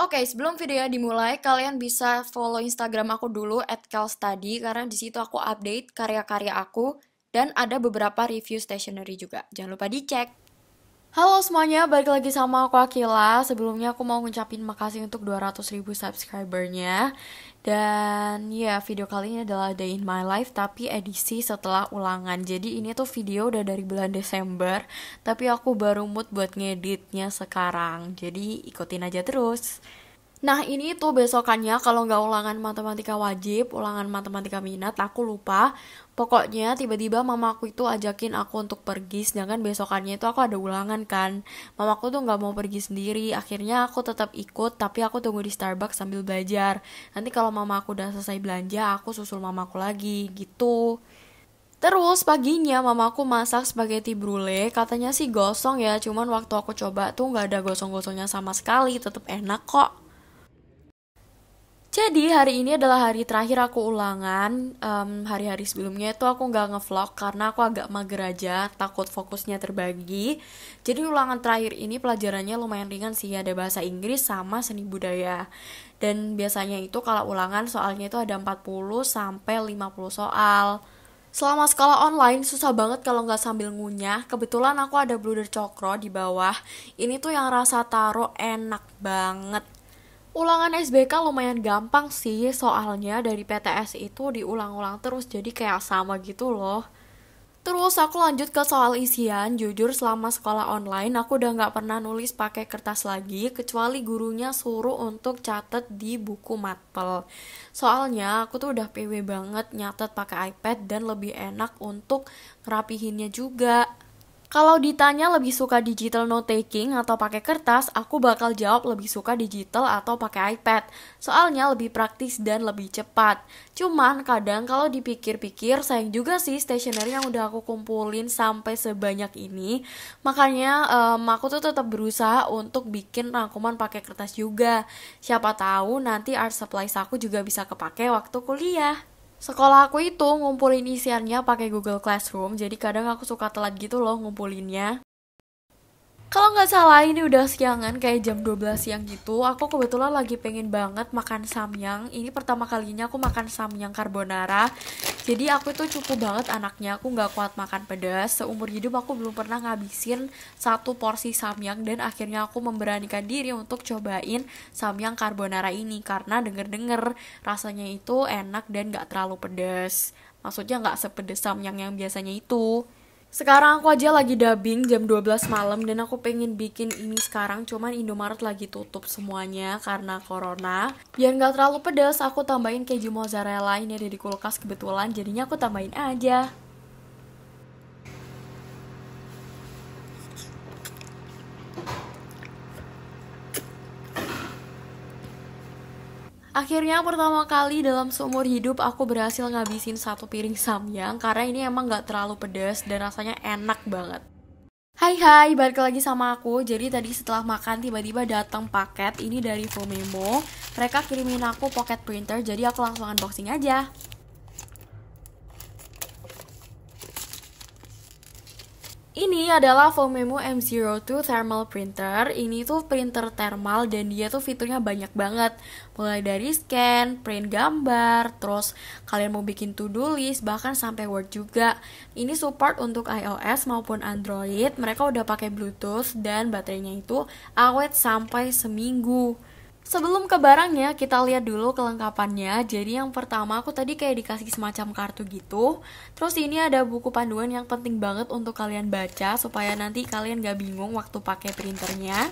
Oke, okay, sebelum video dimulai, kalian bisa follow Instagram aku dulu @kelstudy karena di situ aku update karya-karya aku dan ada beberapa review stationery juga. Jangan lupa dicek. Halo semuanya, balik lagi sama aku Akila. Sebelumnya aku mau ngucapin makasih untuk 200.000 subscribernya. Dan ya, video kali ini adalah Day in My Life tapi edisi setelah ulangan. Jadi ini tuh video udah dari bulan Desember, tapi aku baru mood buat ngeditnya sekarang. Jadi ikutin aja terus. Nah ini tuh besokannya kalau nggak ulangan matematika wajib, ulangan matematika minat, aku lupa. Pokoknya tiba-tiba mamaku itu ajakin aku untuk pergi, sedangkan besokannya itu aku ada ulangan kan. Mamaku tuh nggak mau pergi sendiri, akhirnya aku tetap ikut, tapi aku tunggu di Starbucks sambil belajar. Nanti kalau mamaku udah selesai belanja, aku susul mamaku lagi, gitu. Terus paginya mamaku masak spaghetti brulee, katanya sih gosong ya, cuman waktu aku coba tuh nggak ada gosong-gosongnya sama sekali, tetap enak kok. Jadi hari ini adalah hari terakhir aku ulangan. hari hari-hari sebelumnya itu aku nggak ngevlog karena aku agak mager aja, takut fokusnya terbagi. Jadi ulangan terakhir ini pelajarannya lumayan ringan sih, ada bahasa Inggris sama seni budaya. Dan biasanya itu kalau ulangan soalnya itu ada 40 sampai 50 soal. Selama sekolah online susah banget kalau nggak sambil ngunyah. Kebetulan aku ada bluder cokro di bawah. Ini tuh yang rasa taro enak banget Ulangan SBK lumayan gampang sih soalnya dari PTS itu diulang-ulang terus jadi kayak sama gitu loh. Terus aku lanjut ke soal isian, jujur selama sekolah online aku udah nggak pernah nulis pakai kertas lagi kecuali gurunya suruh untuk catet di buku matpel. Soalnya aku tuh udah PW banget nyatet pakai iPad dan lebih enak untuk ngerapihinnya juga. Kalau ditanya lebih suka digital note taking atau pakai kertas, aku bakal jawab lebih suka digital atau pakai iPad. Soalnya lebih praktis dan lebih cepat. Cuman kadang kalau dipikir-pikir sayang juga sih stationery yang udah aku kumpulin sampai sebanyak ini. Makanya um, aku tuh tetap berusaha untuk bikin rangkuman pakai kertas juga. Siapa tahu nanti art supplies aku juga bisa kepake waktu kuliah. Sekolah aku itu ngumpulin isiannya pakai Google Classroom, jadi kadang aku suka telat gitu loh ngumpulinnya kalau nggak salah ini udah siangan kayak jam 12 siang gitu aku kebetulan lagi pengen banget makan samyang ini pertama kalinya aku makan samyang carbonara jadi aku itu cukup banget anaknya aku nggak kuat makan pedas seumur hidup aku belum pernah ngabisin satu porsi samyang dan akhirnya aku memberanikan diri untuk cobain samyang carbonara ini karena denger-denger rasanya itu enak dan nggak terlalu pedas maksudnya nggak sepedes samyang yang biasanya itu sekarang aku aja lagi dubbing jam 12 malam dan aku pengen bikin ini sekarang cuman Indomaret lagi tutup semuanya karena corona. Biar nggak terlalu pedas, aku tambahin keju mozzarella ini ada di kulkas kebetulan jadinya aku tambahin aja. Akhirnya pertama kali dalam seumur hidup aku berhasil ngabisin satu piring samyang karena ini emang gak terlalu pedas dan rasanya enak banget. Hai hai, balik lagi sama aku. Jadi tadi setelah makan tiba-tiba datang paket ini dari Fomemo. Mereka kirimin aku pocket printer, jadi aku langsung unboxing aja. Ini adalah Fomemu M02 Thermal Printer. Ini tuh printer thermal dan dia tuh fiturnya banyak banget. Mulai dari scan, print gambar, terus kalian mau bikin to-do list, bahkan sampai Word juga. Ini support untuk iOS maupun Android. Mereka udah pakai Bluetooth dan baterainya itu awet sampai seminggu. Sebelum ke barangnya, kita lihat dulu kelengkapannya. Jadi yang pertama aku tadi kayak dikasih semacam kartu gitu. Terus ini ada buku panduan yang penting banget untuk kalian baca supaya nanti kalian gak bingung waktu pakai printernya.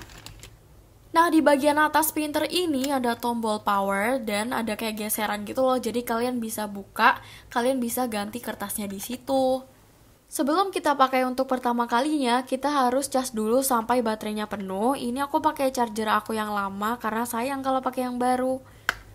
Nah, di bagian atas printer ini ada tombol power dan ada kayak geseran gitu loh. Jadi kalian bisa buka, kalian bisa ganti kertasnya di situ. Sebelum kita pakai untuk pertama kalinya, kita harus cas dulu sampai baterainya penuh. Ini aku pakai charger aku yang lama karena sayang kalau pakai yang baru.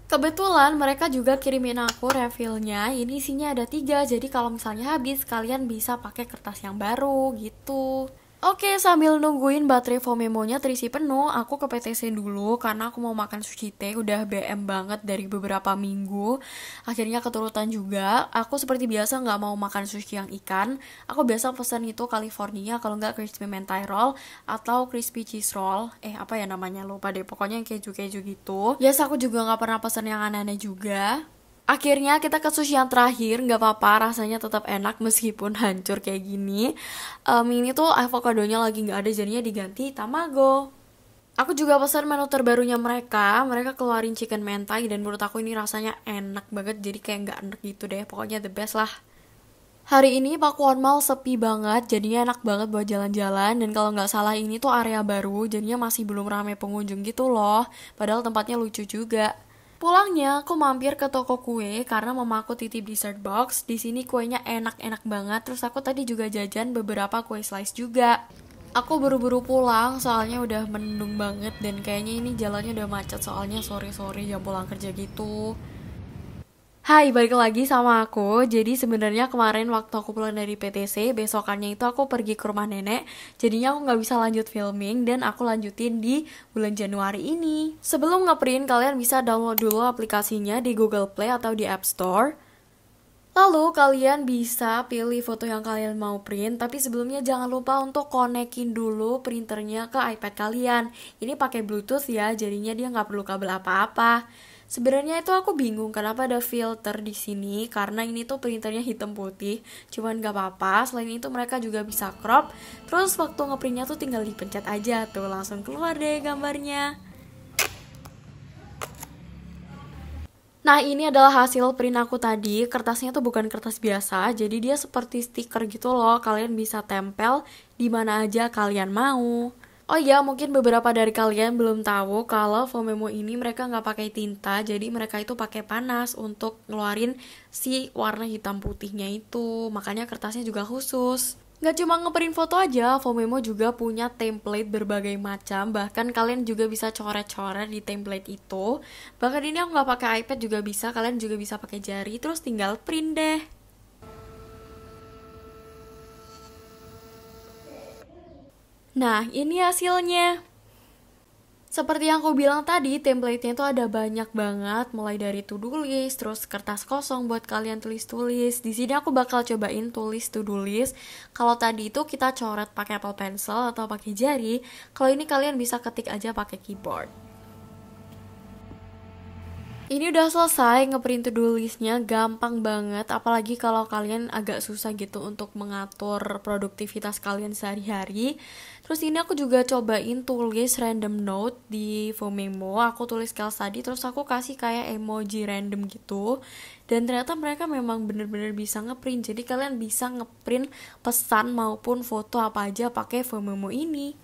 Kebetulan mereka juga kirimin aku refillnya, ini isinya ada tiga, jadi kalau misalnya habis kalian bisa pakai kertas yang baru gitu. Oke, sambil nungguin baterai Vomemo-nya terisi penuh, aku ke PTC dulu karena aku mau makan sushi teh, udah BM banget dari beberapa minggu. Akhirnya keturutan juga, aku seperti biasa nggak mau makan sushi yang ikan. Aku biasa pesan itu California, kalau nggak crispy mentai roll atau crispy cheese roll. Eh, apa ya namanya? Lupa deh, pokoknya yang keju-keju gitu. Biasa aku juga nggak pernah pesan yang aneh-aneh juga. Akhirnya kita ke sushi yang terakhir, nggak apa-apa, rasanya tetap enak meskipun hancur kayak gini. Um, ini tuh nya lagi nggak ada, jadinya diganti tamago. Aku juga pesan menu terbarunya mereka, mereka keluarin chicken mentai dan menurut aku ini rasanya enak banget, jadi kayak nggak enak gitu deh, pokoknya the best lah. Hari ini Pakuan Mall sepi banget, jadinya enak banget buat jalan-jalan dan kalau nggak salah ini tuh area baru, jadinya masih belum rame pengunjung gitu loh. Padahal tempatnya lucu juga. Pulangnya, aku mampir ke toko kue karena mama aku titip dessert box. Di sini kuenya enak-enak banget. Terus aku tadi juga jajan beberapa kue slice juga. Aku buru-buru pulang soalnya udah mendung banget dan kayaknya ini jalannya udah macet soalnya sore-sore jam pulang kerja gitu. Hai, balik lagi sama aku. Jadi sebenarnya kemarin waktu aku pulang dari PTC, besokannya itu aku pergi ke rumah nenek. Jadinya aku nggak bisa lanjut filming dan aku lanjutin di bulan Januari ini. Sebelum ngeprint, kalian bisa download dulu aplikasinya di Google Play atau di App Store. Lalu kalian bisa pilih foto yang kalian mau print, tapi sebelumnya jangan lupa untuk konekin dulu printernya ke iPad kalian. Ini pakai Bluetooth ya, jadinya dia nggak perlu kabel apa-apa. Sebenarnya itu aku bingung kenapa ada filter di sini karena ini tuh printernya hitam putih. Cuman gak apa-apa. Selain itu mereka juga bisa crop. Terus waktu ngeprintnya tuh tinggal dipencet aja tuh langsung keluar deh gambarnya. Nah ini adalah hasil print aku tadi, kertasnya tuh bukan kertas biasa, jadi dia seperti stiker gitu loh, kalian bisa tempel di mana aja kalian mau. Oh iya mungkin beberapa dari kalian belum tahu kalau Fomemo ini mereka nggak pakai tinta, jadi mereka itu pakai panas untuk ngeluarin si warna hitam putihnya itu. Makanya kertasnya juga khusus. Nggak cuma ngeprint foto aja, Fomemo juga punya template berbagai macam, bahkan kalian juga bisa coret-coret di template itu. Bahkan ini aku nggak pakai iPad juga bisa, kalian juga bisa pakai jari, terus tinggal print deh. Nah, ini hasilnya. Seperti yang aku bilang tadi, template-nya itu ada banyak banget, mulai dari to-do list, terus kertas kosong buat kalian tulis-tulis. Di sini aku bakal cobain tulis to-do list. Kalau tadi itu kita coret pakai Apple Pencil atau pakai jari, kalau ini kalian bisa ketik aja pakai keyboard ini udah selesai ngeprint to-do listnya gampang banget apalagi kalau kalian agak susah gitu untuk mengatur produktivitas kalian sehari-hari terus ini aku juga cobain tulis random note di Vomemo aku tulis case tadi terus aku kasih kayak emoji random gitu dan ternyata mereka memang bener-bener bisa ngeprint jadi kalian bisa ngeprint pesan maupun foto apa aja pakai Vomemo ini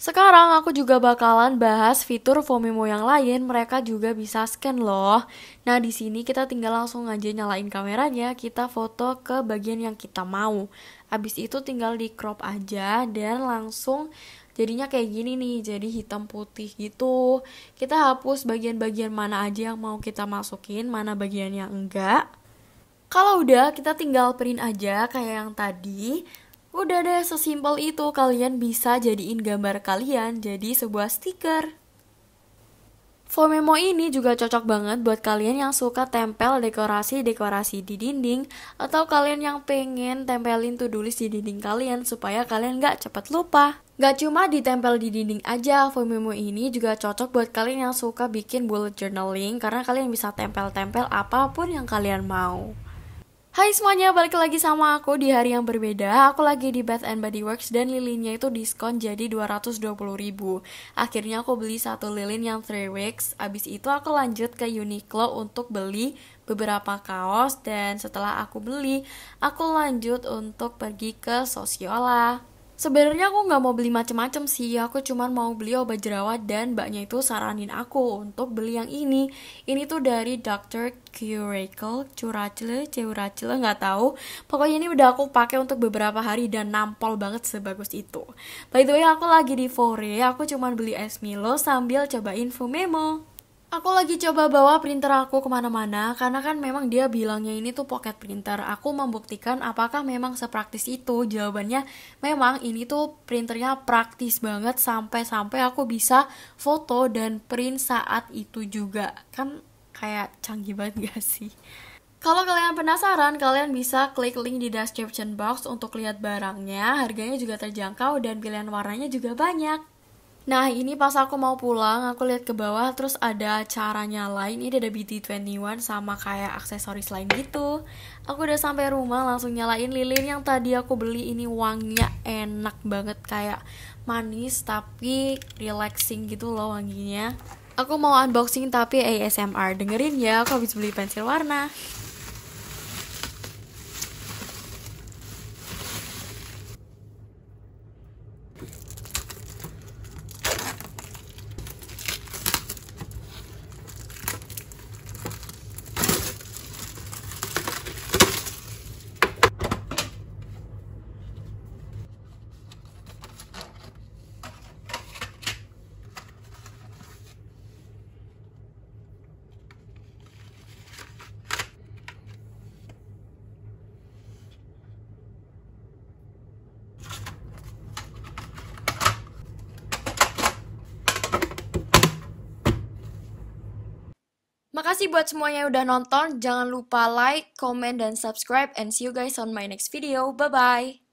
sekarang aku juga bakalan bahas fitur Vomimo yang lain, mereka juga bisa scan loh. Nah, di sini kita tinggal langsung aja nyalain kameranya, kita foto ke bagian yang kita mau. Abis itu tinggal di crop aja dan langsung jadinya kayak gini nih, jadi hitam putih gitu. Kita hapus bagian-bagian mana aja yang mau kita masukin, mana bagian yang enggak. Kalau udah, kita tinggal print aja kayak yang tadi. Udah deh, sesimpel itu kalian bisa jadiin gambar kalian jadi sebuah stiker. Fomemo ini juga cocok banget buat kalian yang suka tempel dekorasi-dekorasi di dinding atau kalian yang pengen tempelin to-do list di dinding kalian supaya kalian gak cepet lupa. Gak cuma ditempel di dinding aja, Fomemo ini juga cocok buat kalian yang suka bikin bullet journaling karena kalian bisa tempel-tempel apapun yang kalian mau. Hai semuanya, balik lagi sama aku di hari yang berbeda. Aku lagi di Bath and Body Works dan lilinnya itu diskon jadi 220 ribu. Akhirnya aku beli satu lilin yang 3 weeks. Abis itu aku lanjut ke Uniqlo untuk beli beberapa kaos dan setelah aku beli, aku lanjut untuk pergi ke Sosiola. Sebenarnya aku nggak mau beli macem-macem sih, aku cuman mau beli obat jerawat dan mbaknya itu saranin aku untuk beli yang ini. Ini tuh dari Dr. Curacle, Curacle Curacle nggak tahu. Pokoknya ini udah aku pakai untuk beberapa hari dan nampol banget sebagus itu. By the way, aku lagi di Fore, aku cuman beli es Milo sambil cobain Fumemo. Aku lagi coba bawa printer aku kemana-mana karena kan memang dia bilangnya ini tuh pocket printer. Aku membuktikan apakah memang sepraktis itu. Jawabannya memang ini tuh printernya praktis banget sampai-sampai aku bisa foto dan print saat itu juga. Kan kayak canggih banget gak sih? Kalau kalian penasaran, kalian bisa klik link di description box untuk lihat barangnya. Harganya juga terjangkau dan pilihan warnanya juga banyak. Nah ini pas aku mau pulang aku lihat ke bawah terus ada caranya lain ini ada BT21 sama kayak aksesoris lain gitu Aku udah sampai rumah langsung nyalain lilin yang tadi aku beli ini wanginya enak banget kayak manis tapi relaxing gitu loh wanginya Aku mau unboxing tapi ASMR dengerin ya aku habis beli pensil warna kasih buat semuanya yang udah nonton. Jangan lupa like, comment, dan subscribe. And see you guys on my next video. Bye-bye.